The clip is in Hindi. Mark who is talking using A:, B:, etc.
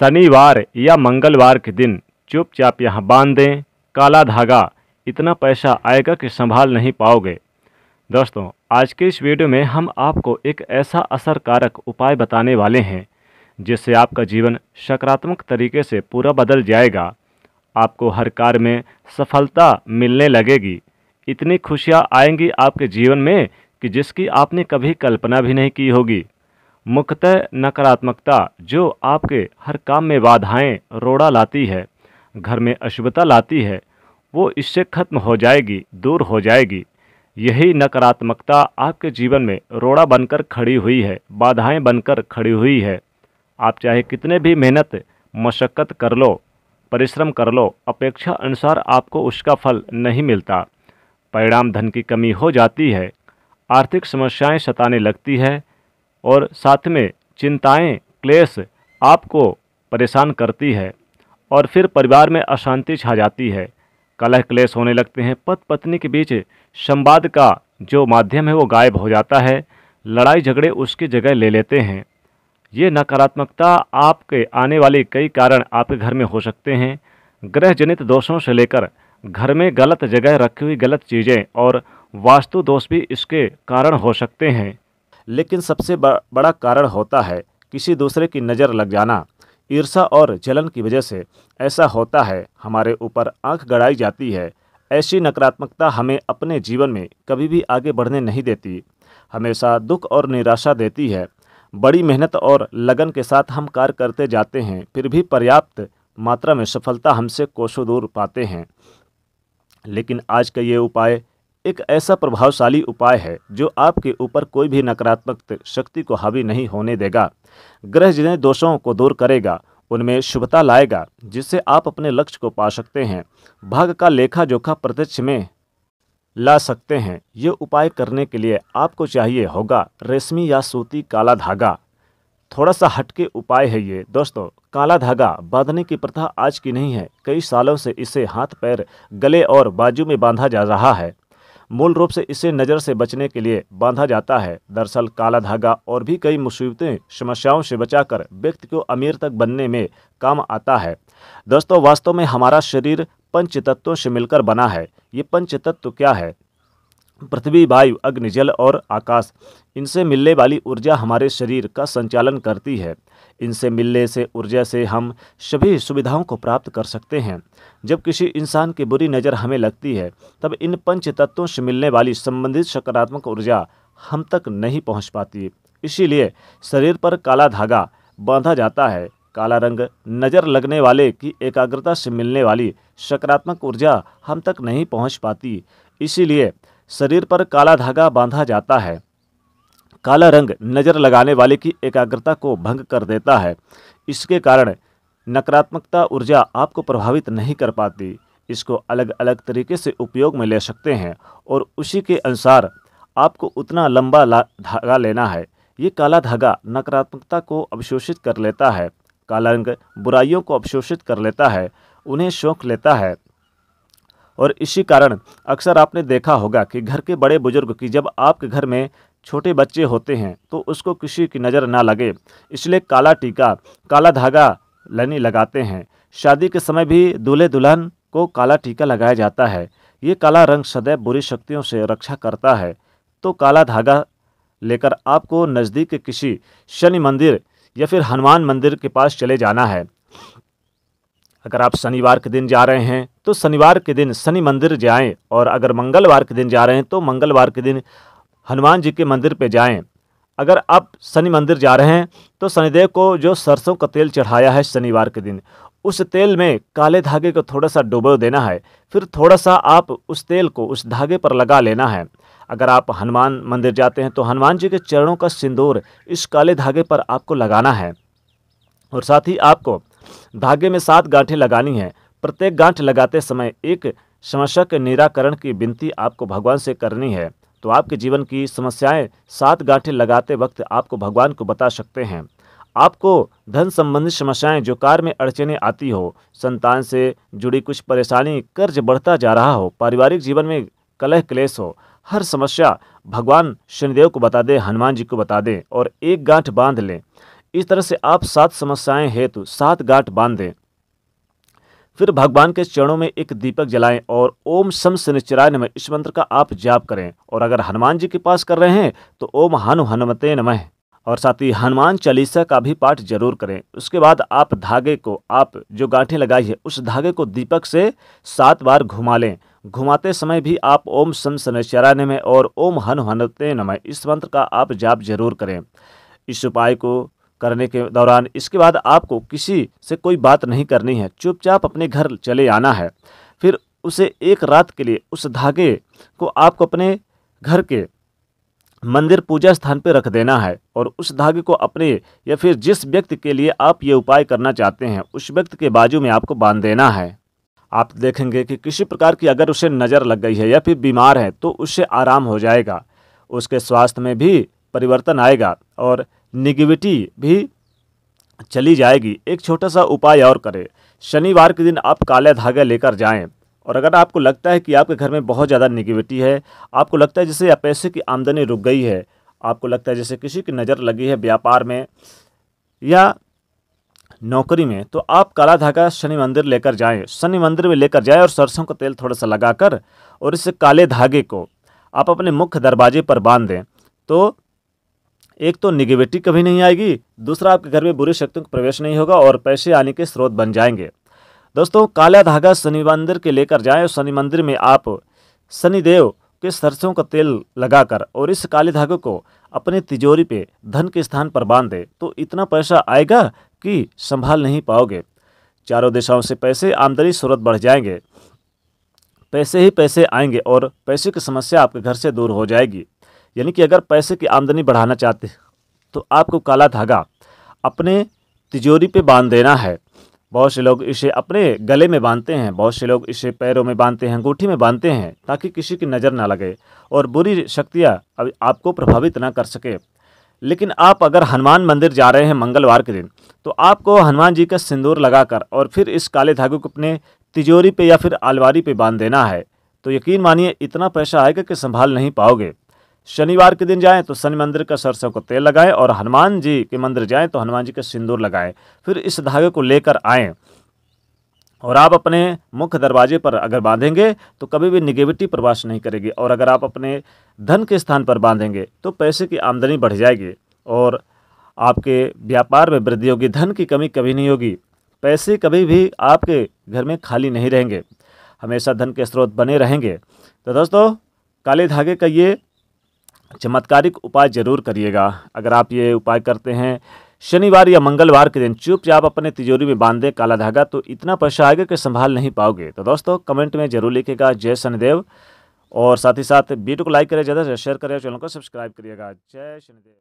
A: शनिवार या मंगलवार के दिन चुपचाप यहाँ बांध दें काला धागा इतना पैसा आएगा कि संभाल नहीं पाओगे दोस्तों आज के इस वीडियो में हम आपको एक ऐसा असरकारक उपाय बताने वाले हैं जिससे आपका जीवन सकारात्मक तरीके से पूरा बदल जाएगा आपको हर कार्य में सफलता मिलने लगेगी इतनी खुशियाँ आएंगी आपके जीवन में कि जिसकी आपने कभी कल्पना भी नहीं की होगी मुख्यतः नकारात्मकता जो आपके हर काम में बाधाएं रोड़ा लाती है घर में अशुभता लाती है वो इससे खत्म हो जाएगी दूर हो जाएगी यही नकारात्मकता आपके जीवन में रोड़ा बनकर खड़ी हुई है बाधाएं बनकर खड़ी हुई है आप चाहे कितने भी मेहनत मशक्क़त कर लो परिश्रम कर लो अपेक्षा अनुसार आपको उसका फल नहीं मिलता परिणाम धन की कमी हो जाती है आर्थिक समस्याएं सताने लगती है और साथ में चिंताएं क्लेश आपको परेशान करती है और फिर परिवार में अशांति छा जाती है कलह क्लेश होने लगते हैं पत पत्नी के बीच संवाद का जो माध्यम है वो गायब हो जाता है लड़ाई झगड़े उसकी जगह ले लेते हैं ये नकारात्मकता आपके आने वाले कई कारण आपके घर में हो सकते हैं ग्रहजनित दोषों से लेकर घर में गलत जगह रखी हुई गलत चीज़ें और वास्तु दोष भी इसके कारण हो सकते हैं लेकिन सबसे बड़ा कारण होता है किसी दूसरे की नज़र लग जाना ईर्षा और जलन की वजह से ऐसा होता है हमारे ऊपर आंख गड़ाई जाती है ऐसी नकारात्मकता हमें अपने जीवन में कभी भी आगे बढ़ने नहीं देती हमेशा दुख और निराशा देती है बड़ी मेहनत और लगन के साथ हम कार्य करते जाते हैं फिर भी पर्याप्त मात्रा में सफलता हमसे कोशों दूर पाते हैं लेकिन आज का ये उपाय एक ऐसा प्रभावशाली उपाय है जो आपके ऊपर कोई भी नकारात्मक शक्ति को हावी नहीं होने देगा ग्रह जिन्हें दोषों को दूर करेगा उनमें शुभता लाएगा जिससे आप अपने लक्ष्य को पा सकते हैं भाग का लेखा जोखा प्रत्यक्ष में ला सकते हैं ये उपाय करने के लिए आपको चाहिए होगा रेशमी या सूती काला धागा थोड़ा सा हटके उपाय है ये दोस्तों काला धागा बांधने की प्रथा आज की नहीं है कई सालों से इसे हाथ पैर गले और बाजू में बांधा जा रहा है मूल रूप से इसे नज़र से बचने के लिए बांधा जाता है दरअसल काला धागा और भी कई मुसीबतें समस्याओं से बचाकर व्यक्ति को अमीर तक बनने में काम आता है दोस्तों वास्तव में हमारा शरीर पंच तत्वों से मिलकर बना है ये पंच तत्व क्या है पृथ्वी वायु अग्नि जल और आकाश इनसे मिलने वाली ऊर्जा हमारे शरीर का संचालन करती है इनसे मिलने से ऊर्जा से हम सभी सुविधाओं को प्राप्त कर सकते हैं जब किसी इंसान की बुरी नज़र हमें लगती है तब इन पंच तत्वों से मिलने वाली संबंधित सकारात्मक ऊर्जा हम तक नहीं पहुंच पाती इसीलिए शरीर पर काला धागा बांधा जाता है काला रंग नज़र लगने वाले की एकाग्रता से मिलने वाली सकारात्मक ऊर्जा हम तक नहीं पहुँच पाती इसीलिए शरीर पर काला धागा बांधा जाता है काला रंग नज़र लगाने वाले की एकाग्रता को भंग कर देता है इसके कारण नकारात्मकता ऊर्जा आपको प्रभावित नहीं कर पाती इसको अलग अलग तरीके से उपयोग में ले सकते हैं और उसी के अनुसार आपको उतना लंबा धागा लेना है ये काला धागा नकारात्मकता को अवशोषित कर लेता है काला रंग बुराइयों को अवशोषित कर लेता है उन्हें शौक लेता है और इसी कारण अक्सर आपने देखा होगा कि घर के बड़े बुजुर्ग की जब आपके घर में छोटे बच्चे होते हैं तो उसको किसी की नज़र ना लगे इसलिए काला टीका काला धागा लनी लगाते हैं शादी के समय भी दूल्हे दुल्हन को काला टीका लगाया जाता है ये काला रंग सदैव बुरी शक्तियों से रक्षा करता है तो काला धागा लेकर आपको नज़दीक के किसी शनि मंदिर या फिर हनुमान मंदिर के पास चले जाना है अगर आप शनिवार के दिन जा रहे हैं तो शनिवार के दिन शनि मंदिर जाएं और अगर मंगलवार के दिन जा रहे हैं तो मंगलवार के दिन हनुमान जी के मंदिर पर जाएं अगर आप शनि मंदिर जा रहे हैं तो शनिदेव को जो सरसों का तेल चढ़ाया है शनिवार के दिन उस तेल में काले धागे को थोड़ा सा डुबो देना है फिर थोड़ा सा आप उस तेल को उस धागे पर लगा लेना है अगर आप हनुमान मंदिर जाते हैं तो हनुमान जी के चरणों का सिंदूर इस काले धागे पर आपको लगाना है और साथ ही आपको धागे में सात गांठें लगानी हैं प्रत्येक गांठ लगाते समय एक समस्या के निराकरण की विनती आपको भगवान से करनी है तो आपके जीवन की समस्याएं सात गांठें लगाते वक्त आपको भगवान को बता सकते हैं आपको धन संबंधी समस्याएं जो कार में अड़चने आती हो संतान से जुड़ी कुछ परेशानी कर्ज बढ़ता जा रहा हो पारिवारिक जीवन में कलह क्लेश हो हर समस्या भगवान शनिदेव को बता दें हनुमान जी को बता दें और एक गांठ बांध लें इस तरह से आप सात समस्याएं हेतु सात गांठ बांध दें फिर भगवान के चरणों में एक दीपक जलाएं और ओम सम शनिचराय नमः इस मंत्र का आप जाप करें और अगर हनुमान जी के पास कर रहे हैं तो ओम हनु हनुमते नमः और साथ ही हनुमान चालीसा का भी पाठ जरूर करें उसके बाद आप धागे को आप जो गांठें लगाई है उस धागे को दीपक से सात बार घुमा लें घुमाते समय भी आप ओम सम शनिचराय नमः और ओम हनु हनुमते नमः इस मंत्र का आप जाप जरूर करें इस उपाय को करने के दौरान इसके बाद आपको किसी से कोई बात नहीं करनी है चुपचाप अपने घर चले आना है फिर उसे एक रात के लिए उस धागे को आपको अपने घर के मंदिर पूजा स्थान पर रख देना है और उस धागे को अपने या फिर जिस व्यक्ति के लिए आप ये उपाय करना चाहते हैं उस व्यक्ति के बाजू में आपको बांध देना है आप देखेंगे कि किसी प्रकार की अगर उसे नज़र लग गई है या फिर बीमार है तो उससे आराम हो जाएगा उसके स्वास्थ्य में भी परिवर्तन आएगा और निगेटिविटी भी चली जाएगी एक छोटा सा उपाय और करें शनिवार के दिन आप काले धागा लेकर जाएं और अगर आपको लगता है कि आपके घर में बहुत ज़्यादा निगेटिविटी है आपको लगता है जैसे या पैसे की आमदनी रुक गई है आपको लगता है जैसे किसी की नज़र लगी है व्यापार में या नौकरी में तो आप काला धागा शनि मंदिर लेकर जाएं शनि मंदिर में लेकर जाएं और सरसों का तेल थोड़ा सा लगाकर और इस काले धागे को आप अपने मुख्य दरवाजे पर बांध दें तो एक तो निगेटिव कभी नहीं आएगी दूसरा आपके घर में बुरी शक्तियों का प्रवेश नहीं होगा और पैसे आने के स्रोत बन जाएंगे दोस्तों काला धागा शनि मंदिर के लेकर जाएं और शनि मंदिर में आप शनिदेव के सरसों का तेल लगाकर और इस काले धागे को अपने तिजोरी पे धन के स्थान पर बांध दें तो इतना पैसा आएगा कि संभाल नहीं पाओगे चारों दिशाओं से पैसे आमदनी स्रोत बढ़ जाएंगे पैसे ही पैसे आएंगे और पैसे की समस्या आपके घर से दूर हो जाएगी यानी कि अगर पैसे की आमदनी बढ़ाना चाहते हैं तो आपको काला धागा अपने तिजोरी पे बांध देना है बहुत से लोग इसे अपने गले में बांधते हैं बहुत से लोग इसे पैरों में बांधते हैं अंगूठी में बांधते हैं ताकि किसी की नज़र ना लगे और बुरी शक्तियाँ अब आपको प्रभावित ना कर सके लेकिन आप अगर हनुमान मंदिर जा रहे हैं मंगलवार के दिन तो आपको हनुमान जी का सिंदूर लगाकर और फिर इस काले धागे को अपने तिजोरी पे या फिर आलवारी पे बांध देना है तो यकीन मानिए इतना पैसा आएगा कि संभाल नहीं पाओगे शनिवार के दिन जाएं तो शनि मंदिर का सरसों को तेल लगाएं और हनुमान जी के मंदिर जाएं तो हनुमान जी का सिंदूर लगाएं फिर इस धागे को लेकर आएँ और आप अपने मुख्य दरवाजे पर अगर बांधेंगे तो कभी भी निगेटिविटी प्रवास नहीं करेगी और अगर आप अपने धन के स्थान पर बांधेंगे तो पैसे की आमदनी बढ़ जाएगी और आपके व्यापार में वृद्धि होगी धन की कमी कभी नहीं होगी पैसे कभी भी आपके घर में खाली नहीं रहेंगे हमेशा धन के स्रोत बने रहेंगे तो दोस्तों काले धागे का ये चमत्कारिक उपाय ज़रूर करिएगा अगर आप ये उपाय करते हैं शनिवार या मंगलवार के दिन चुपचाप अपने तिजोरी में बांध दें काला धागा तो इतना पैसा आएगा कि संभाल नहीं पाओगे तो दोस्तों कमेंट में जरूर लिखेगा जय शनिदेव और साथ ही साथ वीडियो को लाइक करें ज़्यादा से शेयर करें चैनल को सब्सक्राइब करिएगा जय शनिदेव